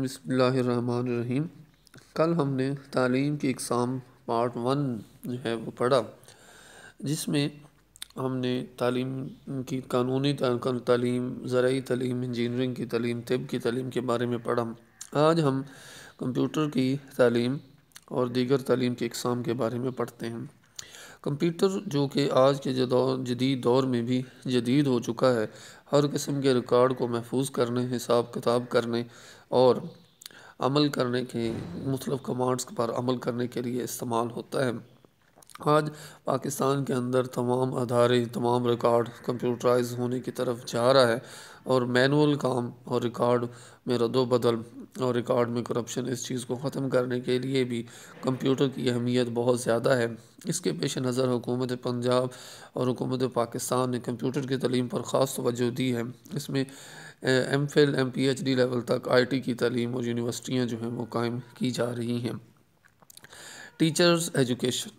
बसमीम कल हमने तालीम की इकसाम पार्ट वन जो है वो पढ़ा जिसमें हमने तालीम की कानूनी तालीम ज़रूरी तलीम इंजीनियरिंग की तलीम तब की तलीम के बारे में पढ़ा आज हम कंप्यूटर की तालीम और दीगर तालीम के इकसाम के बारे में पढ़ते हैं कंप्यूटर जो कि आज के दौर जदीद दौर में भी जदीद हो चुका है हर किस्म के रिकॉर्ड को महफूज करने हिसाब किताब करने और अमल करने के मतलब कमांड्स पर अमल करने के लिए इस्तेमाल होता है आज पाकिस्तान के अंदर तमाम अदारे तमाम रिकॉर्ड कंप्यूटराइज होने की तरफ जा रहा है और मैनुअल काम और रिकॉर्ड में रद्दबदल और रिकॉर्ड में करप्शन इस चीज़ को ख़त्म करने के लिए भी कंप्यूटर की अहमियत बहुत ज़्यादा है इसके पेश नज़र हुकूमत पंजाब और हुकूमत पाकिस्तान ने कंप्यूटर की तलीम पर ख़ास तोज्जो दी है इसमें M Phil M P H D level तक आई टी की तलीम और यूनिवर्सिटियाँ जो हैं वो कायम की जा रही हैं टीचर्स एजुकेशन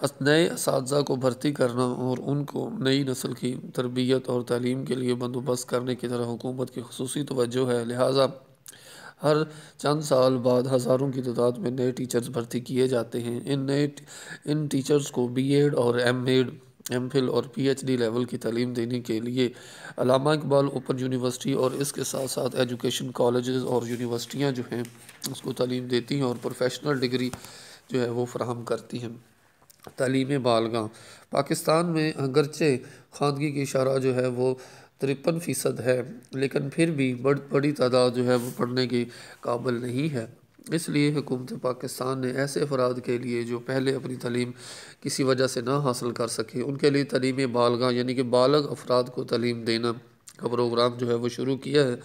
नए इस को भर्ती करना और उनको नई नस्ल की तरबियत और तालीम के लिए बंदोबस्त करने की तरह हुकूमत की खसूस तोज्जो है लिहाजा हर चंद साल बाद हज़ारों की तादाद में नए टीचर्स भर्ती किए जाते हैं इन नए इन टीचर्स को बी एड और एम एड एम फिल और पी एच डी लेवल की तलीम देने के लिए अलामा इकबाल ओपन यूनिवर्सिटी और इसके साथ साथ एजुकेशन कॉलेज और यूनिवर्सिटियाँ जो हैं उसको तलीम देती हैं और प्रोफेशनल डिग्री जो है वो फ्राहम करती हैं तलीम बालगा पाकिस्तान में अगरचे खानगी की शरह जो है वो तिरपन फ़ीसद है लेकिन फिर भी बड़ बड़ी तादाद जो है वो पढ़ने के काबिल नहीं है इसलिए हुकूमत पाकिस्तान ने ऐसे अफराद के लिए जो पहले अपनी तलीम किसी वजह से ना हासिल कर सके उनके लिए तलीम बालगा यानी कि बालग अफराद को तलीम देना का प्रोग्राम जो है वो शुरू किया है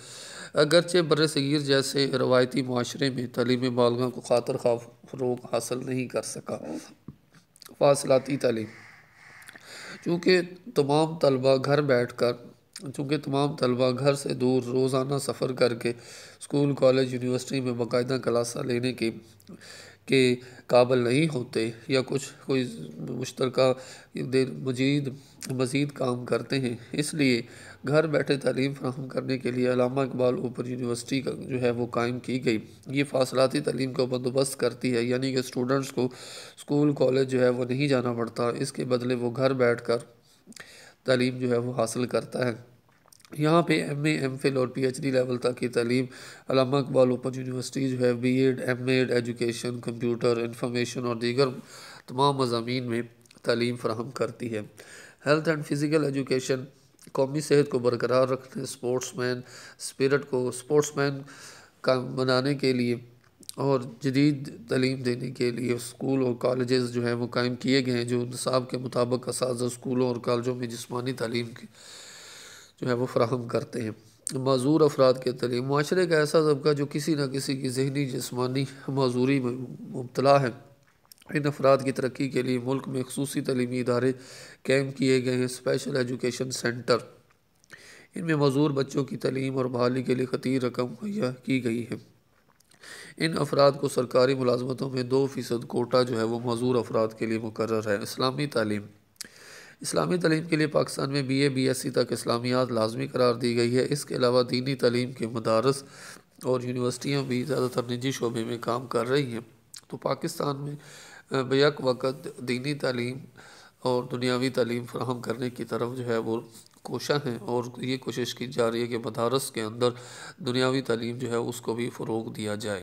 अगरचे बर सगीर जैसे रवायती माशरे में तलीम बालगा को खातर खा फ़रोग हासिल नहीं कर सका वासलाती तालीम चूँकि तमाम तलबा घर बैठ कर चूँकि तमाम तलबा घर से दूर रोज़ाना सफ़र करके स्कूल कॉलेज यूनिवर्सिटी में बाकायदा क्लासा लेने की के काबल नहीं होते या कुछ कोई मुश्तर मजीद मज़ीद काम करते हैं इसलिए घर बैठे तलीम फ्राहम करने के लिए अलामा इकबाल ओपन यूनिवर्सिटी का जो है वो कायम की गई ये फासलाती तलीम का बंदोबस्त करती है यानी कि स्टूडेंट्स को स्कूल कॉलेज जो है वो नहीं जाना पड़ता इसके बदले वो घर बैठ कर तलीम जो है वो हासिल करता है यहाँ पे एम ए एम फिल और पी एच डी लेवल तक की तलीम अलामा इकबाल ओपन यूनिवर्सिटी जो है B Ed M Ed education computer information और दीगर तमाम मजामी में तलीम फ्राहम करती है हेल्थ एंड फिज़िकल एजुकेशन कौमी सेहत को बरकरार रखने स्पोर्ट्स मैन स्पिरट को स्पोर्ट्स मैन का बनाने के लिए और जदीद तलीम देने के लिए स्कूल और कॉलेज जो हैं वो कायम किए गए हैं जो नसाब के मुताबिक इस स्कूलों और कॉलेजों में जिसमानी तलीम की जो है वो फ्राहम करते हैं मजूर अफराद के तली माशरे का ऐसा तबका जो किसी न किसी की जहनी जिसमानी मज़ूरी में मुबतला है इन अफराद की तरक्की के लिए मुल्क में खसूसी तलीमी इदारे कैम किए गए हैं स्पेशल एजुकेशन सेंटर इनमें मजूर बच्चों की तलीम और बहाली के लिए खतर रकम मुहैया की गई है इन अफराद को सरकारी मुलाजमतों में दो फ़ीसद कोटा जो है वो मजूर अफराद के लिए मुकर है इस्लामी तलीम इस्लामी तलीम के लिए पाकिस्तान में B A B S C तक इस्लामियात लाजमी करार दी गई है इसके अलावा दीनी तलीम के मदारस और यूनिवर्सिटियाँ भी ज़्यादातर निजी शोबे में काम कर रही हैं तो पाकिस्तान में बैक वक़्त दीनी तलीम और दुनियावी तलीम फ्राहम करने की तरफ जो है वो कोशा हैं और ये कोशिश की जा रही है कि मदारस के अंदर दुनियावी तलीम जो है उसको भी फ़रोग दिया जाए